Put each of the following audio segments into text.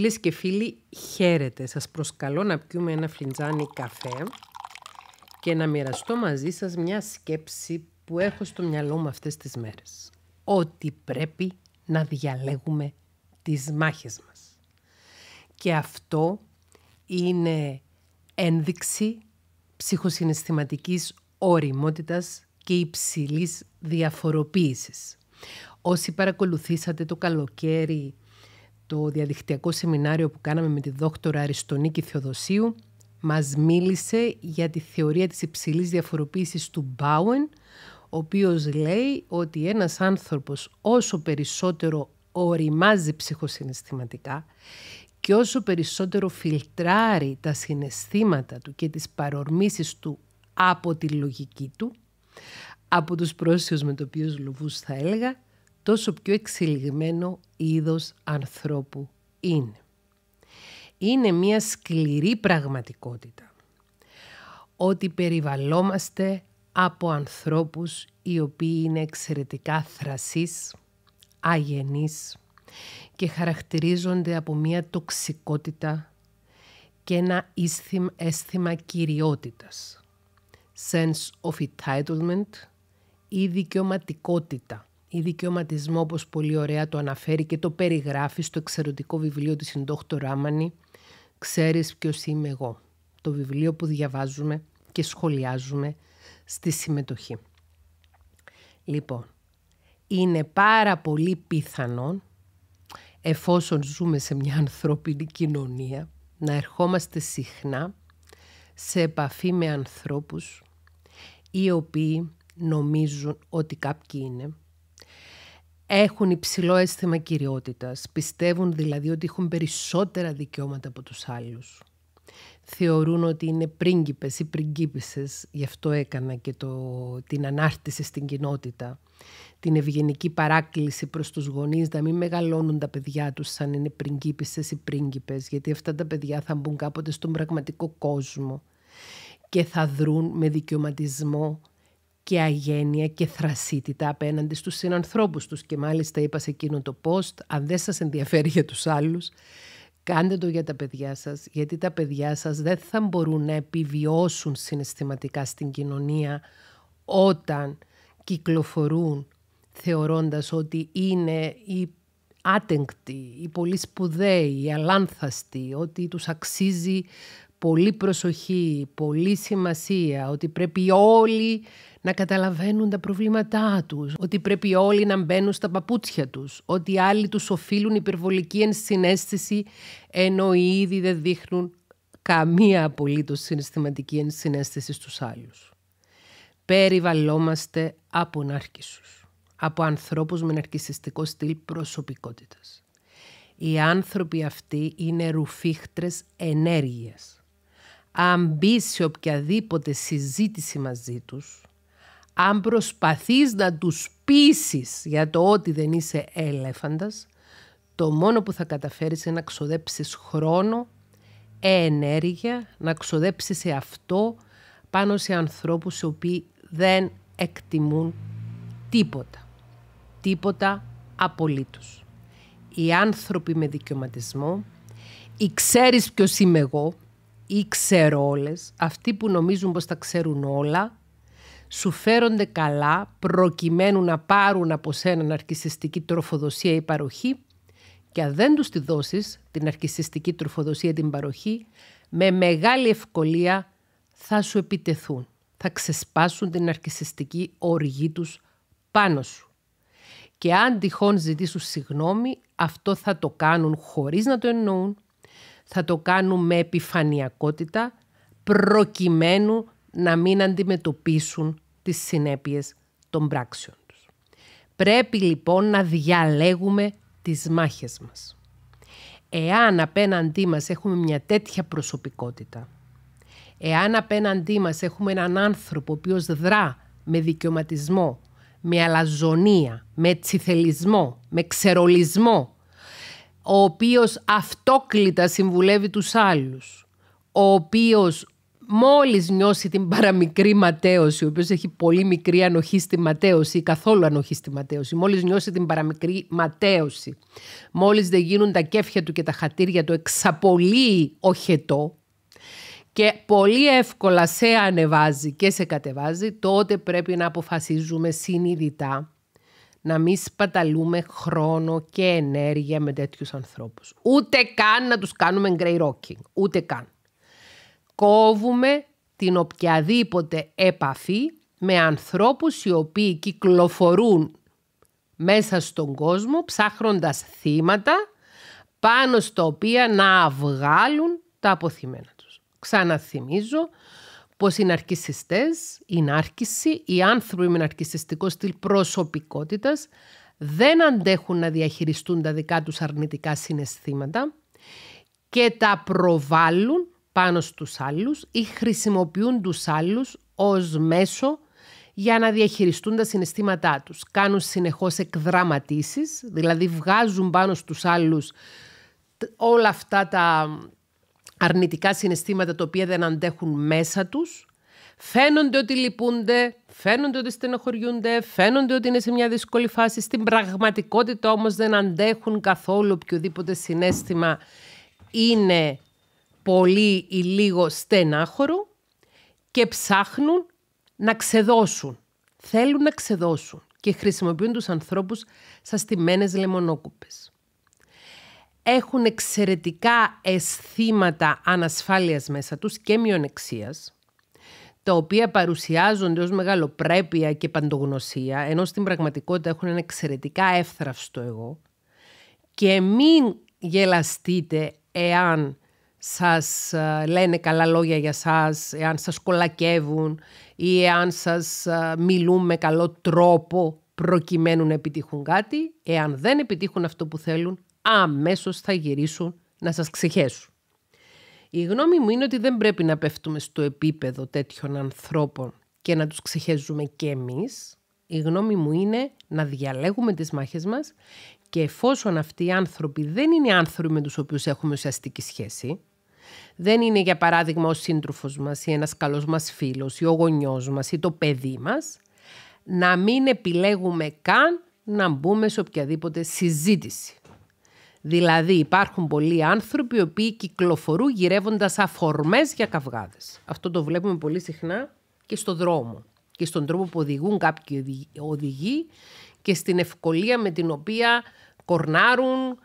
Φίλε και φίλοι, χαίρετε. Σας προσκαλώ να πιούμε ένα φλιντζάνι καφέ και να μοιραστώ μαζί σας μια σκέψη που έχω στο μυαλό μου αυτές τις μέρες. Ότι πρέπει να διαλέγουμε τις μάχες μας. Και αυτό είναι ένδειξη ψυχοσυναισθηματικής οριμότητας και υψηλής διαφοροποίησης. Όσοι παρακολουθήσατε το καλοκαίρι το διαδικτυακό σεμινάριο που κάναμε με τη δόκτωρα Αριστονίκη Θεοδοσίου, μας μίλησε για τη θεωρία της υψηλής διαφοροποίησης του Μπάουεν, ο οποίος λέει ότι ένας άνθρωπος όσο περισσότερο οριμάζει ψυχοσυναισθηματικά και όσο περισσότερο φιλτράρει τα συναισθήματα του και τις παρορμήσεις του από τη λογική του, από τους πρόσιους με το οποίο λουβούς θα έλεγα, τόσο πιο εξελιγμένο είδος ανθρώπου είναι. Είναι μια σκληρή πραγματικότητα ότι περιβαλλόμαστε από ανθρώπους οι οποίοι είναι εξαιρετικά θρασείς, αγενείς και χαρακτηρίζονται από μια τοξικότητα και ένα αίσθημα κυριότητας. Sense of entitlement ή δικαιωματικότητα ή δικαιωματισμό όπως πολύ ωραία το αναφέρει και το περιγράφει στο εξαιρετικό βιβλίο της συντόχτου Ράμανη «Ξέρεις ποιος είμαι εγώ», το βιβλίο που διαβάζουμε και σχολιάζουμε στη συμμετοχή. Λοιπόν, είναι πάρα πολύ πιθανό... εφόσον ζούμε σε μια ανθρώπινη κοινωνία, να ερχόμαστε συχνά σε επαφή με ανθρώπους οι οποίοι νομίζουν ότι κάποιοι είναι έχουν υψηλό αίσθημα κυριότητας. Πιστεύουν δηλαδή ότι έχουν περισσότερα δικαιώματα από τους άλλους. Θεωρούν ότι είναι πρίγκιπες ή πριγκίπισες, γι' αυτό έκανα και το, την ανάρτηση στην κοινότητα. Την ευγενική παράκληση προς τους γονείς να μην μεγαλώνουν τα παιδιά τους σαν είναι πριγκίπισες ή πρίγκιπες, γιατί αυτά τα παιδιά θα μπουν κάποτε στον πραγματικό κόσμο και θα δρουν με δικαιωματισμό και αγένεια και θρασίτητα απέναντι στους συνανθρώπους τους. Και μάλιστα είπας σε εκείνο το post, αν δεν σας ενδιαφέρει για τους άλλους, κάντε το για τα παιδιά σας, γιατί τα παιδιά σας δεν θα μπορούν να επιβιώσουν συναισθηματικά στην κοινωνία όταν κυκλοφορούν θεωρώντας ότι είναι οι άτεγκτοι, οι πολύ σπουδαίοι, οι αλάνθαστοι, ότι τους αξίζει πολύ προσοχή, πολύ σημασία, ότι πρέπει όλοι να καταλαβαίνουν τα προβλήματά τους, ότι πρέπει όλοι να μπαίνουν στα παπούτσια τους, ότι άλλοι τους οφείλουν υπερβολική ενσυναίσθηση, ενώ οι ίδιοι δεν δείχνουν καμία απολύτως συναισθηματική ενσυναίσθηση στους άλλους. Περιβαλλόμαστε από ναρκισσούς, από ανθρώπους με ναρκισσιστικό στυλ προσωπικότητας. Οι άνθρωποι αυτοί είναι ρουφίχτρες ενέργειας αν μπει σε οποιαδήποτε συζήτηση μαζί τους, αν προσπαθείς να τους πείσεις για το ότι δεν είσαι ελέφαντας, το μόνο που θα καταφέρεις είναι να ξοδέψεις χρόνο, ενέργεια, να ξοδέψεις αυτό πάνω σε ανθρώπους οι οποίοι δεν εκτιμούν τίποτα. Τίποτα απολύτως. Οι άνθρωποι με δικαιωματισμό, οι ξέρεις ποιος είμαι εγώ, ή ξερόλες, αυτοί που νομίζουν πως τα ξέρουν όλα, σου φέρονται καλά προκειμένου να πάρουν από σένα αρκισιστική τροφοδοσία ή παροχή και αν δεν τους τη δώσεις την ναρκισιστική τροφοδοσία ή την παροχή, με μεγάλη ευκολία θα σου επιτεθούν. Θα ξεσπάσουν την ναρκισιστική οργή τους πάνω σου. Και αν τυχόν ζητήσουν συγγνώμη, αυτό θα το κάνουν χωρίς να το εννοούν, θα το κάνουν με επιφανειακότητα προκειμένου να μην αντιμετωπίσουν τις συνέπειες των πράξεων τους. Πρέπει λοιπόν να διαλέγουμε τις μάχες μας. Εάν απέναντί μας έχουμε μια τέτοια προσωπικότητα, εάν απέναντί μας έχουμε έναν άνθρωπο ο οποίος δρά με δικαιωματισμό, με αλαζονία, με τσιθελισμό, με ξερολισμό ο οποίος αυτόκλητα συμβουλεύει τους άλλους, ο οποίος μόλις νιώσει την παραμικρή ματέωση, ο οποίος έχει πολύ μικρή ανοχή στη ματέωση ή καθόλου ανοχή στη ματέωση, μόλις νιώσει την παραμικρή ματέωση, μόλις δεν γίνουν τα κέφια του και τα χατήρια του εξαπολύει οχετό και πολύ εύκολα σε ανεβάζει και σε κατεβάζει, τότε πρέπει να αποφασίζουμε συνειδητά να μην σπαταλούμε χρόνο και ενέργεια με τέτοιους ανθρώπους. Ούτε καν να τους κάνουμε grey rocking. Ούτε καν. Κόβουμε την οποιαδήποτε επαφή με ανθρώπους οι οποίοι κυκλοφορούν μέσα στον κόσμο ψάχνοντας θύματα πάνω στα οποία να βγάλουν τα αποθυμένα τους. Ξαναθυμίζω Πώ οι ναρκιστέ, η ναρκιστή, οι άνθρωποι με ναρκιστικό στυλ προσωπικότητας δεν αντέχουν να διαχειριστούν τα δικά τους αρνητικά συναισθήματα και τα προβάλλουν πάνω στους άλλους ή χρησιμοποιούν τους άλλους ως μέσο για να διαχειριστούν τα συναισθήματά τους. Κάνουν συνεχώς εκδραματίσεις, δηλαδή βγάζουν πάνω στους άλλους όλα αυτά τα, αρνητικά συναισθήματα τα οποία δεν αντέχουν μέσα τους. Φαίνονται ότι λυπούνται, φαίνονται ότι στενοχωριούνται, φαίνονται ότι είναι σε μια δύσκολη φάση. Στην πραγματικότητα όμως δεν αντέχουν καθόλου οποιοδήποτε συνέστημα είναι πολύ ή λίγο στενάχωρο και ψάχνουν να ξεδώσουν. Θέλουν να ξεδώσουν και χρησιμοποιούν τους ανθρώπους σαν στιμένες λεμονόκουπες έχουν εξαιρετικά αισθήματα ανασφάλειας μέσα τους και μειονεξίας, τα οποία παρουσιάζονται ως μεγαλοπρέπεια και παντογνωσία, ενώ στην πραγματικότητα έχουν ένα εξαιρετικά εύθραυστο εγώ. Και μην γελαστείτε εάν σας ε, λένε καλά λόγια για σας, εάν σας κολακεύουν ή εάν σας ε, μιλούν με καλό τρόπο προκειμένου να επιτύχουν κάτι. Εάν δεν επιτύχουν αυτό που θέλουν, αμέσως θα γυρίσουν να σας ξεχέσουν. Η γνώμη μου είναι ότι δεν πρέπει να πέφτουμε στο επίπεδο τέτοιων ανθρώπων και να τους ξεχέζουμε και εμείς. Η γνώμη μου είναι να διαλέγουμε τις μάχες μας και εφόσον αυτοί οι άνθρωποι δεν είναι άνθρωποι με τους οποίους έχουμε ουσιαστική σχέση, δεν είναι για παράδειγμα ο σύντροφος μας ή ένας καλός μας φίλος ή ο γονιός μας ή το παιδί μας, να μην επιλέγουμε καν να μπούμε σε οποιαδήποτε συζήτηση. Δηλαδή υπάρχουν πολλοί άνθρωποι οι οποίοι κυκλοφορούν γυρεύοντας αφορμές για καυγάδες. Αυτό το βλέπουμε πολύ συχνά και στο δρόμο και στον τρόπο που οδηγούν κάποιοι οδηγοί και στην ευκολία με την οποία κορνάρουν,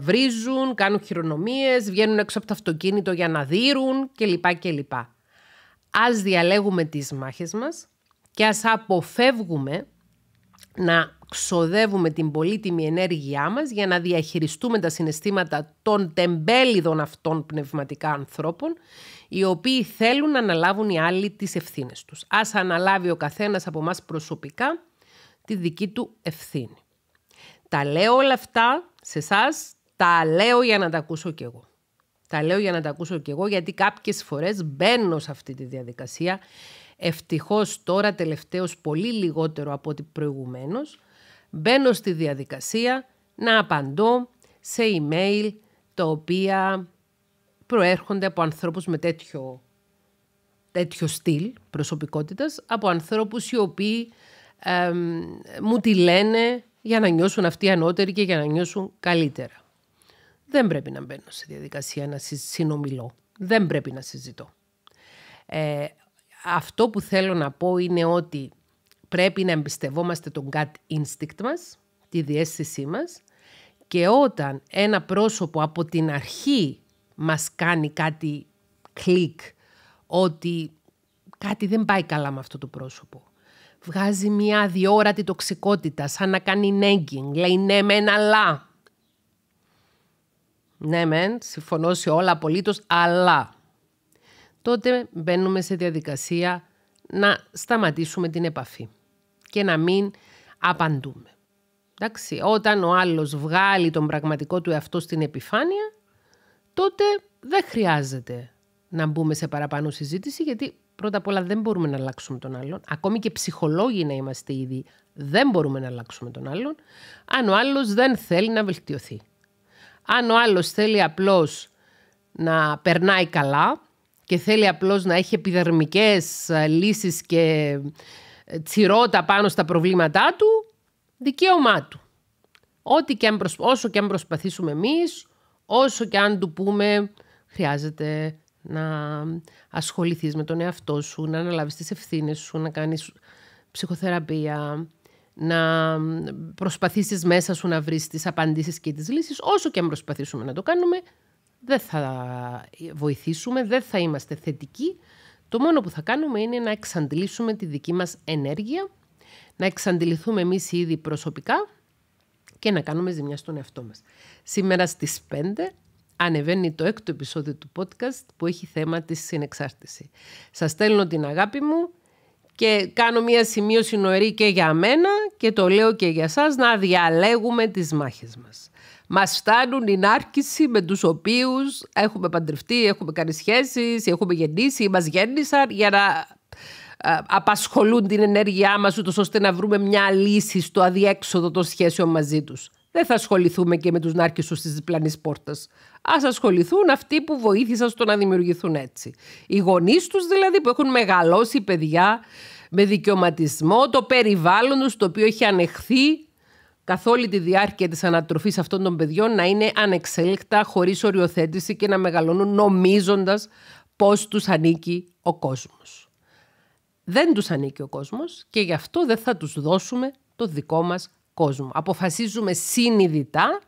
βρίζουν, κάνουν χειρονομίες, βγαίνουν έξω από το αυτοκίνητο για να δείρουν κλπ. κλπ. Ας διαλέγουμε τις μάχες μας και ας αποφεύγουμε να ξοδεύουμε την πολύτιμη ενέργειά μας για να διαχειριστούμε τα συναισθήματα των τεμπέλιδων αυτών πνευματικά ανθρώπων οι οποίοι θέλουν να αναλάβουν οι άλλοι τις ευθύνες τους. Ας αναλάβει ο καθένας από μας προσωπικά τη δική του ευθύνη. Τα λέω όλα αυτά σε εσάς, τα λέω για να τα ακούσω κι εγώ. Τα λέω για να τα ακούσω κι εγώ γιατί κάποιες φορές μπαίνω σε αυτή τη διαδικασία Ευτυχώς τώρα τελευταίως πολύ λιγότερο από ό,τι προηγουμένως, μπαίνω στη διαδικασία να απαντώ σε email τα οποία προέρχονται από ανθρώπους με τέτοιο, στυλ προσωπικότητας, από ανθρώπους οι οποίοι μου τη λένε για να νιώσουν αυτοί ανώτεροι και για να νιώσουν καλύτερα. Δεν πρέπει να μπαίνω σε διαδικασία να συνομιλώ. Δεν πρέπει να συζητώ. Ε, αυτό που θέλω να πω είναι ότι πρέπει να εμπιστευόμαστε τον gut instinct μας, τη διέστησή μας και όταν ένα πρόσωπο από την αρχή μας κάνει κάτι κλικ ότι κάτι δεν πάει καλά με αυτό το πρόσωπο. Βγάζει μια αδιόρατη τοξικότητα, σαν να κάνει νέγκινγκ. Λέει ναι μεν αλλά. Ναι μεν, συμφωνώ σε όλα απολύτως, αλλά τότε μπαίνουμε σε διαδικασία να σταματήσουμε την επαφή και να μην απαντούμε. Εντάξει, όταν ο άλλος βγάλει τον πραγματικό του εαυτό στην επιφάνεια, τότε δεν χρειάζεται να μπούμε σε παραπάνω συζήτηση, γιατί πρώτα απ' όλα δεν μπορούμε να αλλάξουμε τον άλλον. Ακόμη και ψυχολόγοι να είμαστε ήδη, δεν μπορούμε να αλλάξουμε τον άλλον, αν ο άλλος δεν θέλει να βελτιωθεί. Αν ο άλλος θέλει απλώς να περνάει καλά, και θέλει απλώς να έχει επιδερμικές ε, λύσεις και ε, τσιρότα πάνω στα προβλήματά του, δικαίωμά του. Ό,τι και Όσο και αν προσπαθήσουμε εμείς, όσο και αν του πούμε χρειάζεται να ασχοληθείς με τον εαυτό σου, να αναλάβεις τις ευθύνες σου, να κάνεις ψυχοθεραπεία, να προσπαθήσεις μέσα σου να βρεις τις απαντήσεις και τις λύσεις, όσο και αν προσπαθήσουμε να το κάνουμε, δεν θα βοηθήσουμε, δεν θα είμαστε θετικοί. Το μόνο που θα κάνουμε είναι να εξαντλήσουμε τη δική μας ενέργεια, να εξαντληθούμε εμείς ήδη προσωπικά και να κάνουμε ζημιά στον εαυτό μας. Σήμερα στις 5 ανεβαίνει το έκτο επεισόδιο του podcast που έχει θέμα της συνεξάρτηση. Σας στέλνω την αγάπη μου και κάνω μια σημείωση νοερή και για μένα και το λέω και για σας να διαλέγουμε τις μάχες μας. Μας φτάνουν οι νάρκισοι με τους οποίους έχουμε παντρευτεί, έχουμε κάνει σχέσεις, έχουμε γεννήσει, ή μας γέννησαν για να ε, απασχολούν την ενέργειά μας ούτως ώστε να βρούμε μια λύση στο αδιέξοδο των σχέσεων μαζί τους. Δεν θα ασχοληθούμε και με τους νάρκισους της διπλανής πόρτας. Ας ασχοληθούν αυτοί που βοήθησαν στο να δημιουργηθούν έτσι. Οι γονείς τους δηλαδή που έχουν μεγαλώσει παιδιά με δικαιωματισμό, το περιβάλλον τους το οποίο έχει ανεχθεί καθ' όλη τη διάρκεια της ανατροφής αυτών των παιδιών να είναι ανεξέλεκτα, χωρίς οριοθέτηση και να μεγαλώνουν νομίζοντας πώς τους ανήκει ο κόσμος. Δεν τους ανήκει ο κόσμος και γι' αυτό δεν θα τους δώσουμε το δικό μας κόσμο. Αποφασίζουμε συνειδητά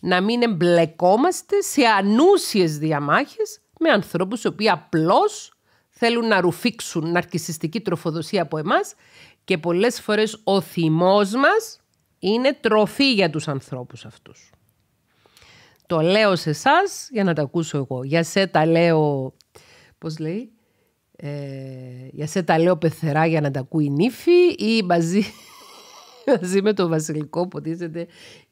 να μην εμπλεκόμαστε σε ανούσιες διαμάχες με ανθρώπους οι οποίοι απλώς θέλουν να ρουφήξουν ναρκισιστική τροφοδοσία από εμάς και πολλές φορές ο θυμός μας είναι τροφή για τους ανθρώπους αυτούς. Το λέω σε εσάς για να τα ακούσω εγώ. Για σε τα λέω... Πώς λέει... Ε, για σε τα λέω πεθερά για να τα ακούει η νύφη ή μαζί, με το βασιλικό που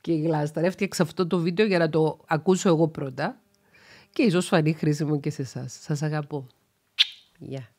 και η γλάστα. Έφτιαξα αυτό το βίντεο για να το ακούσω εγώ πρώτα και ίσως φανεί χρήσιμο και σε εσάς. Σας αγαπώ. Γεια.